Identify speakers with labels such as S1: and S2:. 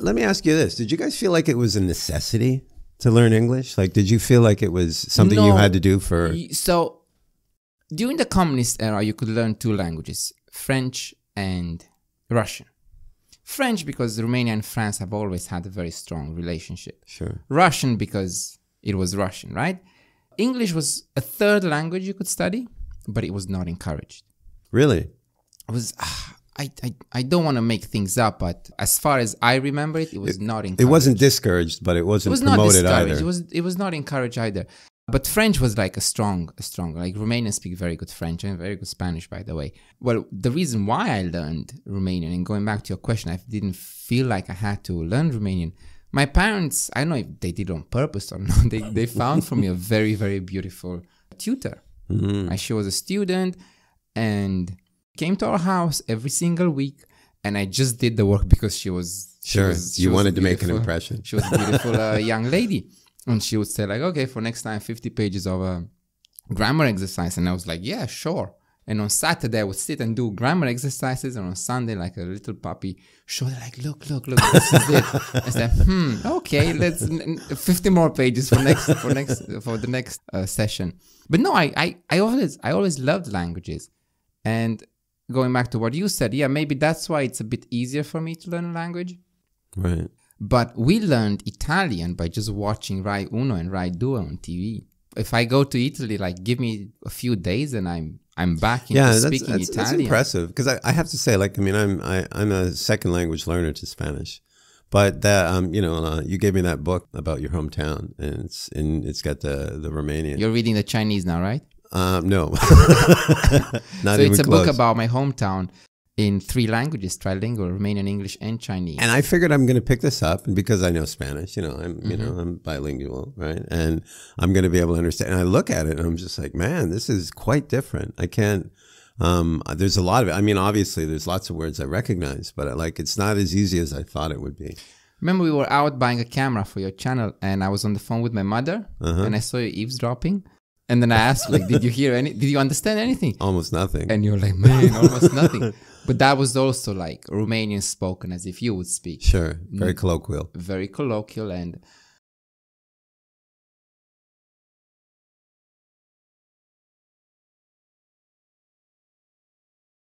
S1: Let me ask you this. Did you guys feel like it was a necessity to learn English? Like, did you feel like it was something no. you had to do for.
S2: So, during the communist era, you could learn two languages French and Russian. French because Romania and France have always had a very strong relationship. Sure. Russian because it was Russian, right? English was a third language you could study, but it was not encouraged. Really? It was ah, I, I, I don't want to make things up, but as far as I remember it, it was it, not encouraged. It wasn't
S1: discouraged, but it wasn't it was promoted not either. It was
S2: it was not encouraged either. But French was like a strong, a strong. Like Romanians speak very good French and very good Spanish, by the way. Well, the reason why I learned Romanian, and going back to your question, I didn't feel like I had to learn Romanian. My parents, I don't know if they did on purpose or not. They they found for me a very very beautiful tutor. Mm -hmm. she was a student, and came to our house every single week and I just did the work because she was sure she was, she you was wanted to make an impression. She was a beautiful uh, young lady, and she would say like, "Okay, for next time, fifty pages of a uh, grammar exercise," and I was like, "Yeah, sure." And on Saturday, I would sit and do grammar exercises, and on Sunday, like a little puppy, show like, "Look, look, look, this is it." I said, "Hmm, okay, let's fifty more pages for next for next for the next uh, session." But no, I, I I always I always loved languages, and going back to what you said, yeah, maybe that's why it's a bit easier for me to learn a language. Right. But we learned Italian by just watching Rai Uno and Rai Due on TV. If I go to Italy, like give me a few days and I'm I'm back into yeah, that's, speaking that's, Italian. That's impressive because
S1: I, I have to say, like, I mean, I'm I, i am a second language learner to Spanish, but that um, you know, uh, you gave me that book about your hometown, and it's and it's got the the Romanian. You're
S2: reading the Chinese
S1: now, right? Um, no, not so even it's a close. book
S2: about my hometown in three languages: trilingual, Romanian, English, and Chinese.
S1: And I figured I'm going to pick this up, and because I know Spanish, you know, I'm mm -hmm. you know mm-hmm. I'm bilingual, right? And I'm going to be able to understand. And I look at it, and I'm just like, man, this is quite different. I can't. Um, there's a lot of it. I mean, obviously, there's lots of words I recognize, but I, like, it's not as easy as I thought it would be.
S2: Remember, we were out buying a camera for your channel, and I was on the phone with my mother, uh -huh. and I saw you eavesdropping and then I asked, like, did you hear any? Did you understand anything? Almost nothing. And you're like, man, almost nothing. But that was also like Romanian spoken as if you would speak. Sure, very mm. colloquial. Very colloquial, and